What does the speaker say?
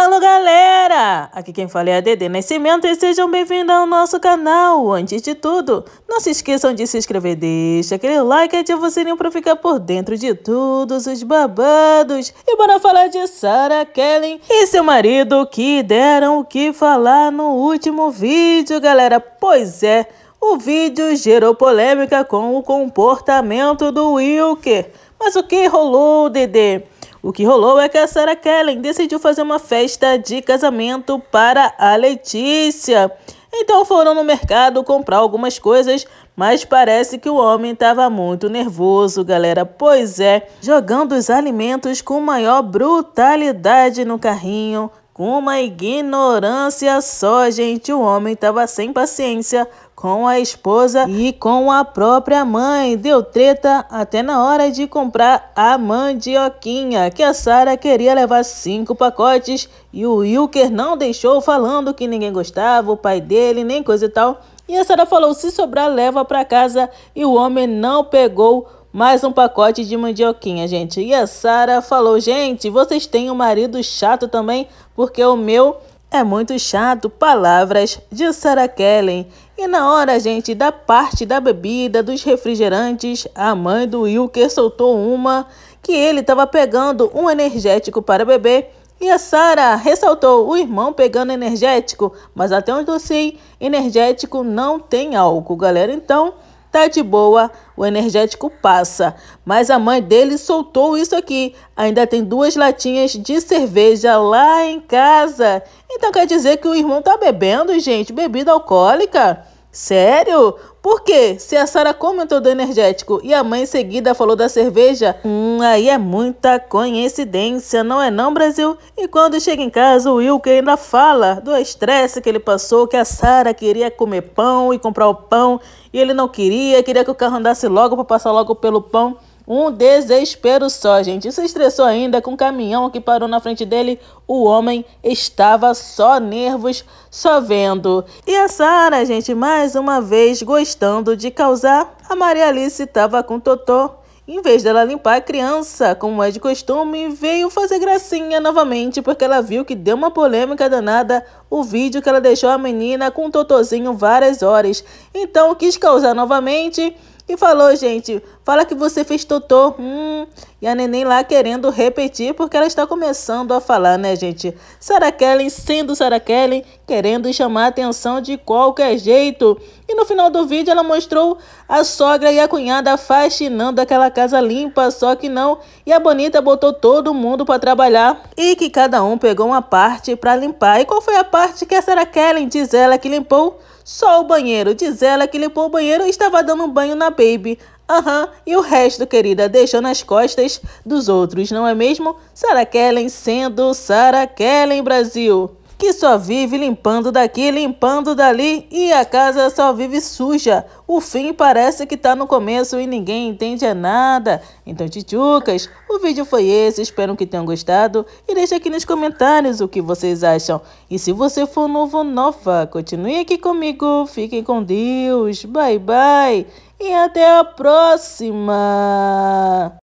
Alô galera! Aqui quem fala é a Dede Nascimento e sejam bem-vindos ao nosso canal. Antes de tudo, não se esqueçam de se inscrever, deixa aquele like e ativa o sininho para ficar por dentro de todos os babados. E bora falar de Sarah Kellen e seu marido que deram o que falar no último vídeo, galera. Pois é, o vídeo gerou polêmica com o comportamento do Wilker. Mas o que rolou, Dede? O que rolou é que a Sarah Kellen decidiu fazer uma festa de casamento para a Letícia. Então foram no mercado comprar algumas coisas, mas parece que o homem estava muito nervoso, galera. Pois é, jogando os alimentos com maior brutalidade no carrinho uma ignorância só, gente. O homem estava sem paciência com a esposa e com a própria mãe. Deu treta até na hora de comprar a mandioquinha, que a Sara queria levar cinco pacotes e o Wilker não deixou, falando que ninguém gostava, o pai dele, nem coisa e tal. E a Sara falou: se sobrar, leva para casa. E o homem não pegou mais um pacote de mandioquinha, gente. E a Sara falou, gente, vocês têm um marido chato também, porque o meu é muito chato. Palavras de Sarah Kellen. E na hora, gente, da parte da bebida, dos refrigerantes, a mãe do Wilker soltou uma que ele estava pegando um energético para beber. E a Sara ressaltou o irmão pegando energético, mas até onde eu sei, energético não tem álcool, galera. Então, tá de boa, o energético passa. Mas a mãe dele soltou isso aqui. Ainda tem duas latinhas de cerveja lá em casa. Então quer dizer que o irmão tá bebendo, gente, bebida alcoólica? Sério? Por quê? Se a Sara comentou do energético e a mãe em seguida falou da cerveja, hum, aí é muita coincidência, não é não, Brasil? E quando chega em casa, o Wilker ainda fala do estresse que ele passou, que a Sara queria comer pão e comprar o pão, e ele não queria, queria que o carro andasse logo para passar logo pelo pão. Um desespero só, gente. Isso se estressou ainda com o caminhão que parou na frente dele. O homem estava só nervos, só vendo. E a Sara, gente, mais uma vez gostando de causar, a Maria Alice estava com o Totó. Em vez dela limpar a criança, como é de costume, veio fazer gracinha novamente porque ela viu que deu uma polêmica danada o vídeo que ela deixou a menina com o Totozinho várias horas. Então quis causar novamente e falou, gente, fala que você fez totô. Hum, e a neném lá querendo repetir porque ela está começando a falar, né, gente? Sarah Kellen sendo Sarah Kellen, querendo chamar a atenção de qualquer jeito. E no final do vídeo ela mostrou a sogra e a cunhada fascinando aquela casa limpa, só que não. E a bonita botou todo mundo para trabalhar e que cada um pegou uma parte para limpar. E qual foi a parte que a Sarah Kellen diz ela que limpou? Só o banheiro, diz ela que limpou o banheiro e estava dando um banho na baby. Aham, uhum, e o resto, querida, deixou nas costas dos outros, não é mesmo? Sarah Kellen sendo Sarah Kellen Brasil que só vive limpando daqui, limpando dali e a casa só vive suja. O fim parece que tá no começo e ninguém entende é nada. Então, titiucas, o vídeo foi esse, espero que tenham gostado e deixe aqui nos comentários o que vocês acham. E se você for novo ou nova, continue aqui comigo, fiquem com Deus, bye bye e até a próxima!